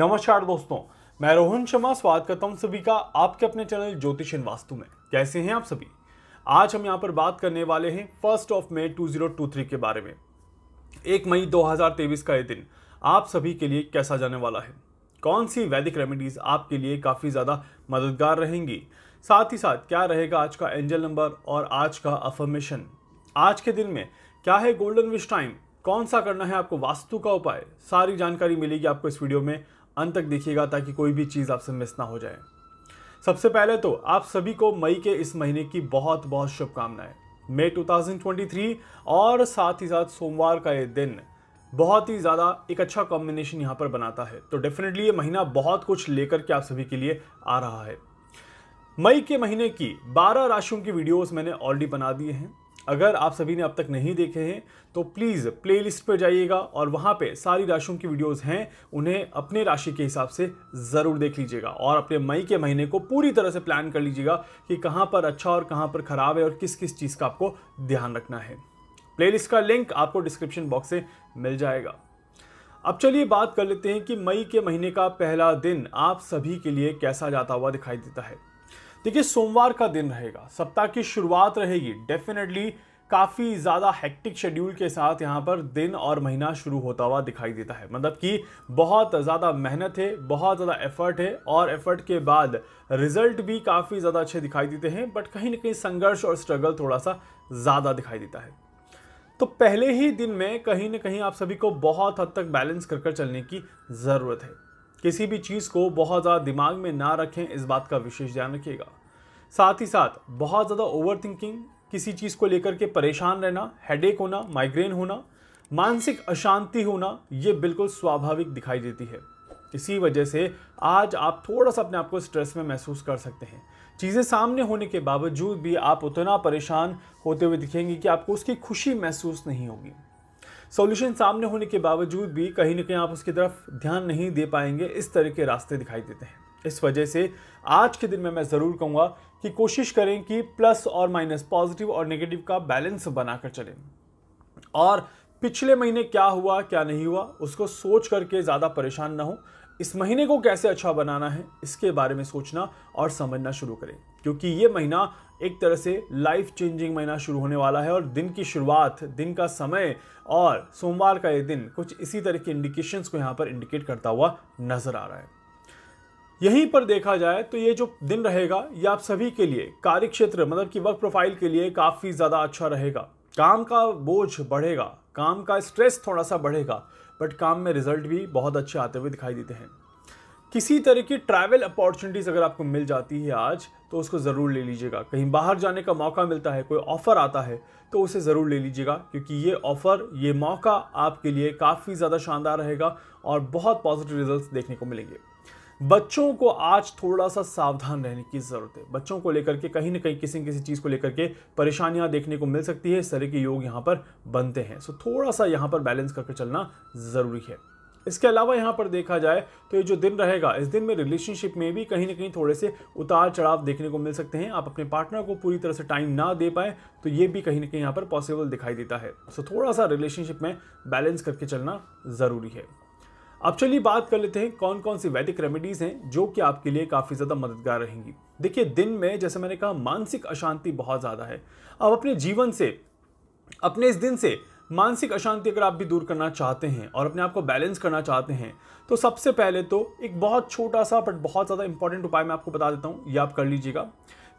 नमस्कार दोस्तों मैं रोहन शर्मा स्वागत करता हूँ सभी का आपके अपने चैनल ज्योतिष इन वास्तु में कैसे हैं आप सभी आज हम यहाँ पर बात करने वाले हैं फर्स्ट ऑफ टू 2023 के बारे में एक मई 2023 का ये दिन आप सभी के लिए कैसा जाने वाला है कौन सी वैदिक रेमेडीज़ आपके लिए काफ़ी ज़्यादा मददगार रहेंगी साथ ही साथ क्या रहेगा आज का एंजल नंबर और आज का अफर्मेशन आज के दिन में क्या है गोल्डन विश टाइम कौन सा करना है आपको वास्तु का उपाय सारी जानकारी मिलेगी आपको इस वीडियो में अंत तक देखिएगा ताकि कोई भी चीज़ आपसे मिस ना हो जाए सबसे पहले तो आप सभी को मई के इस महीने की बहुत बहुत शुभकामनाएं मई 2023 और साथ ही साथ सोमवार का ये दिन बहुत ही ज़्यादा एक अच्छा कॉम्बिनेशन यहाँ पर बनाता है तो डेफिनेटली ये महीना बहुत कुछ लेकर के आप सभी के लिए आ रहा है मई के महीने की 12 राशियों की वीडियोस मैंने ऑलरेडी बना दिए हैं अगर आप सभी ने अब तक नहीं देखे हैं तो प्लीज़ प्लेलिस्ट पर जाइएगा और वहाँ पे सारी राशियों की वीडियोस हैं उन्हें अपने राशि के हिसाब से ज़रूर देख लीजिएगा और अपने मई के महीने को पूरी तरह से प्लान कर लीजिएगा कि कहाँ पर अच्छा और कहाँ पर ख़राब है और किस किस चीज़ का आपको ध्यान रखना है प्लेलिस्ट का लिंक आपको डिस्क्रिप्शन बॉक्स से मिल जाएगा अब चलिए बात कर लेते हैं कि मई के महीने का पहला दिन आप सभी के लिए कैसा जाता हुआ दिखाई देता है देखिए सोमवार का दिन रहेगा सप्ताह की शुरुआत रहेगी डेफिनेटली काफ़ी ज़्यादा हेक्टिक शेड्यूल के साथ यहाँ पर दिन और महीना शुरू होता हुआ दिखाई देता है मतलब कि बहुत ज़्यादा मेहनत है बहुत ज़्यादा एफर्ट है और एफर्ट के बाद रिजल्ट भी काफ़ी ज़्यादा अच्छे दिखाई देते हैं बट कहीं ना कहीं संघर्ष और स्ट्रगल थोड़ा सा ज़्यादा दिखाई देता है तो पहले ही दिन में कहीं ना कहीं आप सभी को बहुत हद तक बैलेंस कर कर चलने की ज़रूरत है किसी भी चीज़ को बहुत ज़्यादा दिमाग में ना रखें इस बात का विशेष ध्यान रखिएगा साथ ही साथ बहुत ज़्यादा ओवर थिंकिंग किसी चीज़ को लेकर के परेशान रहना हेडेक होना माइग्रेन होना मानसिक अशांति होना ये बिल्कुल स्वाभाविक दिखाई देती है इसी वजह से आज आप थोड़ा सा अपने आप को स्ट्रेस में महसूस कर सकते हैं चीज़ें सामने होने के बावजूद भी आप उतना परेशान होते हुए दिखेंगे कि आपको उसकी खुशी महसूस नहीं होगी सॉल्यूशन सामने होने के बावजूद भी कहीं ना कहीं आप उसकी तरफ ध्यान नहीं दे पाएंगे इस तरह के रास्ते दिखाई देते हैं इस वजह से आज के दिन में मैं ज़रूर कहूँगा कि कोशिश करें कि प्लस और माइनस पॉजिटिव और नेगेटिव का बैलेंस बनाकर चलें और पिछले महीने क्या हुआ क्या नहीं हुआ उसको सोच करके ज़्यादा परेशान ना हो इस महीने को कैसे अच्छा बनाना है इसके बारे में सोचना और समझना शुरू करें क्योंकि ये महीना एक तरह से लाइफ चेंजिंग महीना शुरू होने वाला है और दिन की शुरुआत दिन का समय और सोमवार का ये दिन कुछ इसी तरह के इंडिकेशंस को यहाँ पर इंडिकेट करता हुआ नज़र आ रहा है यहीं पर देखा जाए तो ये जो दिन रहेगा ये आप सभी के लिए कार्य क्षेत्र मतलब कि वर्क प्रोफाइल के लिए काफ़ी ज़्यादा अच्छा रहेगा काम का बोझ बढ़ेगा काम का स्ट्रेस थोड़ा सा बढ़ेगा बट काम में रिजल्ट भी बहुत अच्छे आते हुए दिखाई देते हैं किसी तरह की ट्रैवल अपॉर्चुनिटीज़ अगर आपको मिल जाती है आज तो उसको ज़रूर ले लीजिएगा कहीं बाहर जाने का मौका मिलता है कोई ऑफ़र आता है तो उसे ज़रूर ले लीजिएगा क्योंकि ये ऑफ़र ये मौका आपके लिए काफ़ी ज़्यादा शानदार रहेगा और बहुत पॉजिटिव रिजल्ट देखने को मिलेंगे बच्चों को आज थोड़ा सा सावधान रहने की ज़रूरत है बच्चों को लेकर के कहीं ना कहीं किसी न किसी चीज़ को लेकर के परेशानियाँ देखने को मिल सकती है इस तरह के योग यहाँ पर बनते हैं सो थोड़ा सा यहाँ पर बैलेंस करके चलना ज़रूरी है इसके अलावा यहाँ पर देखा जाए तो ये जो दिन रहेगा इस दिन में रिलेशनशिप में भी कहीं ना कहीं थोड़े से उतार चढ़ाव देखने को मिल सकते हैं आप अपने पार्टनर को पूरी तरह से टाइम ना दे पाए तो ये भी कहीं ना कहीं यहाँ पर पॉसिबल दिखाई देता है सो थोड़ा सा रिलेशनशिप में बैलेंस करके चलना ज़रूरी है अब चलिए बात कर लेते हैं कौन कौन सी वैदिक रेमेडीज़ हैं जो कि आपके लिए काफ़ी ज़्यादा मददगार रहेंगी देखिए दिन में जैसे मैंने कहा मानसिक अशांति बहुत ज़्यादा है अब अपने जीवन से अपने इस दिन से मानसिक अशांति अगर आप भी दूर करना चाहते हैं और अपने आप को बैलेंस करना चाहते हैं तो सबसे पहले तो एक बहुत छोटा सा बट बहुत ज़्यादा इंपॉर्टेंट उपाय मैं आपको बता देता हूँ ये आप कर लीजिएगा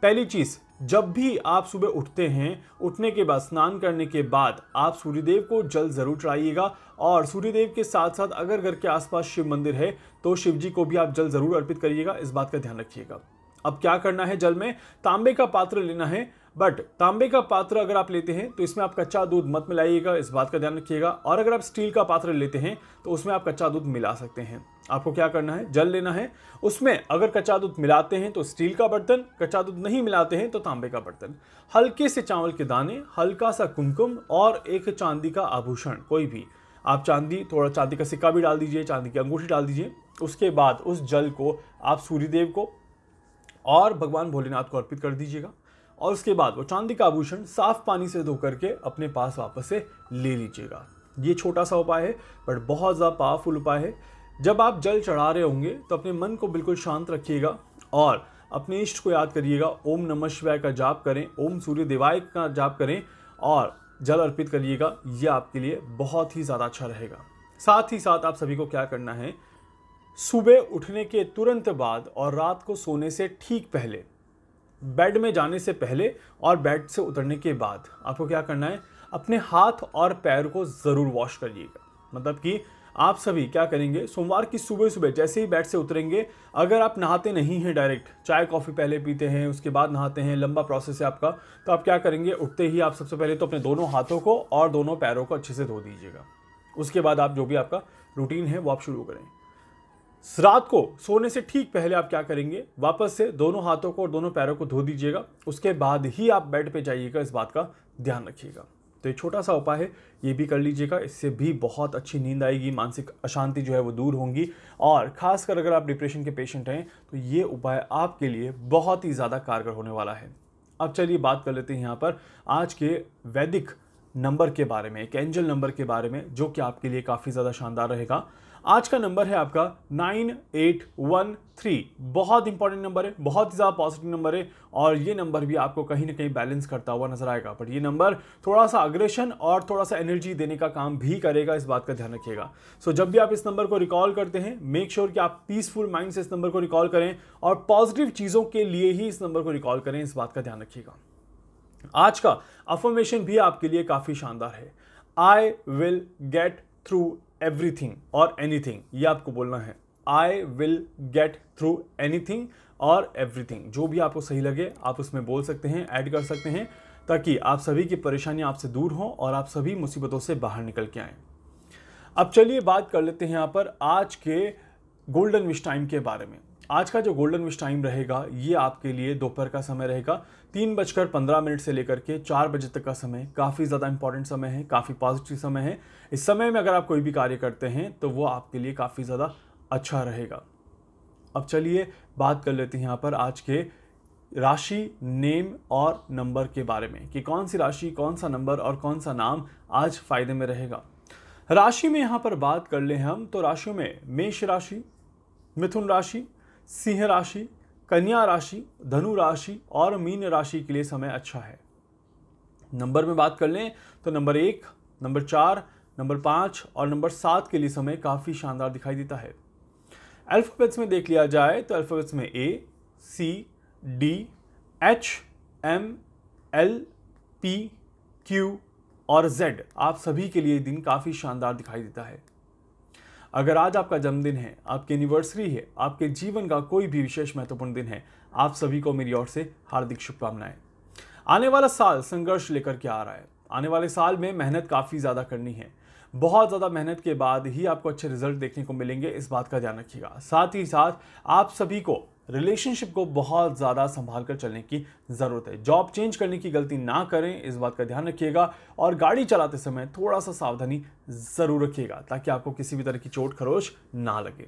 पहली चीज़ जब भी आप सुबह उठते हैं उठने के बाद स्नान करने के बाद आप सूर्यदेव को जल ज़रूर चढ़ाइएगा और सूर्यदेव के साथ साथ अगर घर के आसपास शिव मंदिर है तो शिव जी को भी आप जल ज़रूर अर्पित करिएगा इस बात का ध्यान रखिएगा अब क्या करना है जल में तांबे का पात्र लेना है बट तांबे का पात्र अगर आप लेते हैं तो इसमें आप कच्चा दूध मत मिलाइएगा इस बात का ध्यान रखिएगा और अगर आप स्टील का पात्र लेते हैं तो उसमें आप कच्चा दूध मिला सकते हैं आपको क्या करना है जल लेना है उसमें अगर कच्चा दूध मिलाते हैं तो स्टील का बर्तन कच्चा दूध नहीं मिलाते हैं तो तांबे का बर्तन हल्के से चावल के दाने हल्का सा कुमकुम और एक चांदी का आभूषण कोई भी आप चांदी थोड़ा चांदी का सिक्का भी डाल दीजिए चांदी की अंगूठी डाल दीजिए उसके बाद उस जल को आप सूर्यदेव को और भगवान भोलेनाथ को अर्पित कर दीजिएगा और उसके बाद वो चांदी का आभूषण साफ पानी से धो करके अपने पास वापस से ले लीजिएगा ये छोटा सा उपाय है बट बहुत ज़्यादा पावरफुल उपाय है जब आप जल चढ़ा रहे होंगे तो अपने मन को बिल्कुल शांत रखिएगा और अपने इष्ट को याद करिएगा ओम नम शिवाय का जाप करें ओम सूर्य देवाय का जाप करें और जल अर्पित करिएगा ये आपके लिए बहुत ही ज़्यादा अच्छा रहेगा साथ ही साथ आप सभी को क्या करना है सुबह उठने के तुरंत बाद और रात को सोने से ठीक पहले बेड में जाने से पहले और बेड से उतरने के बाद आपको क्या करना है अपने हाथ और पैर को ज़रूर वॉश करिएगा मतलब कि आप सभी क्या करेंगे सोमवार की सुबह सुबह जैसे ही बेड से उतरेंगे अगर आप नहाते नहीं हैं डायरेक्ट चाय कॉफ़ी पहले पीते हैं उसके बाद नहाते हैं लंबा प्रोसेस है आपका तो आप क्या करेंगे उठते ही आप सबसे पहले तो अपने दोनों हाथों को और दोनों पैरों को अच्छे से धो दीजिएगा उसके बाद आप जो भी आपका रूटीन है वो आप शुरू करें रात को सोने से ठीक पहले आप क्या करेंगे वापस से दोनों हाथों को और दोनों पैरों को धो दीजिएगा उसके बाद ही आप बेड पे जाइएगा इस बात का ध्यान रखिएगा तो ये छोटा सा उपाय है ये भी कर लीजिएगा इससे भी बहुत अच्छी नींद आएगी मानसिक अशांति जो है वो दूर होंगी और खासकर अगर आप डिप्रेशन के पेशेंट हैं तो ये उपाय आपके लिए बहुत ही ज़्यादा कारगर होने वाला है अब चलिए बात कर लेते हैं यहाँ पर आज के वैदिक नंबर के बारे में एक एंजल नंबर के बारे में जो कि आपके लिए काफ़ी ज़्यादा शानदार रहेगा आज का नंबर है आपका नाइन एट वन थ्री बहुत इंपॉर्टेंट नंबर है बहुत ही ज़्यादा पॉजिटिव नंबर है और ये नंबर भी आपको कहीं ना कहीं बैलेंस करता हुआ नजर आएगा बट ये नंबर थोड़ा सा अग्रेशन और थोड़ा सा एनर्जी देने का काम भी करेगा इस बात का ध्यान रखिएगा सो so, जब भी आप इस नंबर को रिकॉल करते हैं मेक श्योर sure कि आप पीसफुल माइंड से इस नंबर को रिकॉल करें और पॉजिटिव चीज़ों के लिए ही इस नंबर को रिकॉल करें इस बात का ध्यान रखिएगा आज का अफॉर्मेशन भी आपके लिए काफ़ी शानदार है I will get through everything और एनीथिंग ये आपको बोलना है I will get through anything और एवरीथिंग जो भी आपको सही लगे आप उसमें बोल सकते हैं ऐड कर सकते हैं ताकि आप सभी की परेशानियां आपसे दूर हों और आप सभी मुसीबतों से बाहर निकल के आए अब चलिए बात कर लेते हैं यहाँ पर आज के गोल्डन विश टाइम के बारे में आज का जो गोल्डन विश टाइम रहेगा ये आपके लिए दोपहर का समय रहेगा तीन बजकर पंद्रह मिनट से लेकर के चार बजे तक का समय काफ़ी ज़्यादा इंपॉर्टेंट समय है काफ़ी पॉजिटिव समय है इस समय में अगर आप कोई भी कार्य करते हैं तो वो आपके लिए काफ़ी ज़्यादा अच्छा रहेगा अब चलिए बात कर लेते हैं यहाँ पर आज के राशि नेम और नंबर के बारे में कि कौन सी राशि कौन सा नंबर और कौन सा नाम आज फायदे में रहेगा राशि में यहाँ पर बात कर ले हम तो राशियों में मेष राशि मिथुन राशि सिंह राशि कन्या राशि धनु राशि और मीन राशि के लिए समय अच्छा है नंबर में बात कर लें तो नंबर एक नंबर चार नंबर पाँच और नंबर सात के लिए समय काफ़ी शानदार दिखाई देता है अल्फ़ाबेट्स में देख लिया जाए तो अल्फ़ाबेट्स में A C D H M L P Q और जेड आप सभी के लिए दिन काफ़ी शानदार दिखाई देता है अगर आज आपका जन्मदिन है आपकी एनिवर्सरी है आपके जीवन का कोई भी विशेष महत्वपूर्ण दिन है आप सभी को मेरी ओर से हार्दिक शुभकामनाएं आने वाला साल संघर्ष लेकर के आ रहा है आने वाले साल में मेहनत काफ़ी ज़्यादा करनी है बहुत ज़्यादा मेहनत के बाद ही आपको अच्छे रिजल्ट देखने को मिलेंगे इस बात का ध्यान रखिएगा साथ ही साथ आप सभी को रिलेशनशिप को बहुत ज़्यादा संभाल कर चलने की ज़रूरत है जॉब चेंज करने की गलती ना करें इस बात का ध्यान रखिएगा और गाड़ी चलाते समय थोड़ा सा सावधानी ज़रूर रखिएगा ताकि आपको किसी भी तरह की चोट खरोश ना लगे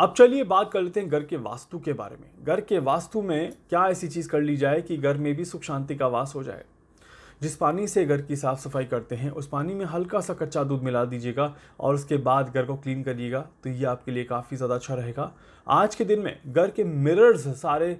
अब चलिए बात कर लेते हैं घर के वास्तु के बारे में घर के वास्तु में क्या ऐसी चीज़ कर ली जाए कि घर में भी सुख शांति का वास हो जाए जिस पानी से घर की साफ़ सफाई करते हैं उस पानी में हल्का सा कच्चा दूध मिला दीजिएगा और उसके बाद घर को क्लीन करिएगा तो ये आपके लिए काफ़ी ज़्यादा अच्छा रहेगा आज के दिन में घर के मिरर्स सारे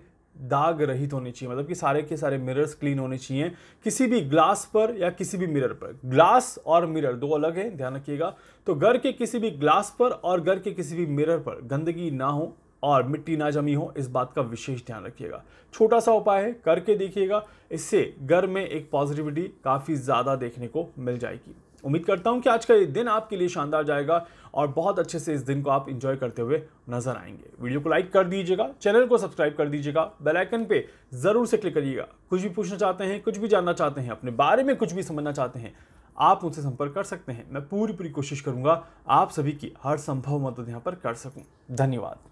दाग रहित होने चाहिए मतलब कि सारे के सारे मिरर्स क्लीन होने चाहिए किसी भी ग्लास पर या किसी भी मिरर पर ग्लास और मिरर दो अलग हैं ध्यान रखिएगा तो घर के किसी भी ग्लास पर और घर के किसी भी मिरर पर गंदगी ना हो और मिट्टी ना जमी हो इस बात का विशेष ध्यान रखिएगा छोटा सा उपाय है करके देखिएगा इससे घर में एक पॉजिटिविटी काफ़ी ज़्यादा देखने को मिल जाएगी उम्मीद करता हूँ कि आज का ये दिन आपके लिए शानदार जाएगा और बहुत अच्छे से इस दिन को आप इंजॉय करते हुए नजर आएंगे वीडियो को लाइक कर दीजिएगा चैनल को सब्सक्राइब कर दीजिएगा बेल आइकन पे ज़रूर से क्लिक करिएगा कुछ भी पूछना चाहते हैं कुछ भी जानना चाहते हैं अपने बारे में कुछ भी समझना चाहते हैं आप मुझसे संपर्क कर सकते हैं मैं पूरी पूरी कोशिश करूंगा आप सभी की हर संभव मदद यहाँ पर कर सकूँ धन्यवाद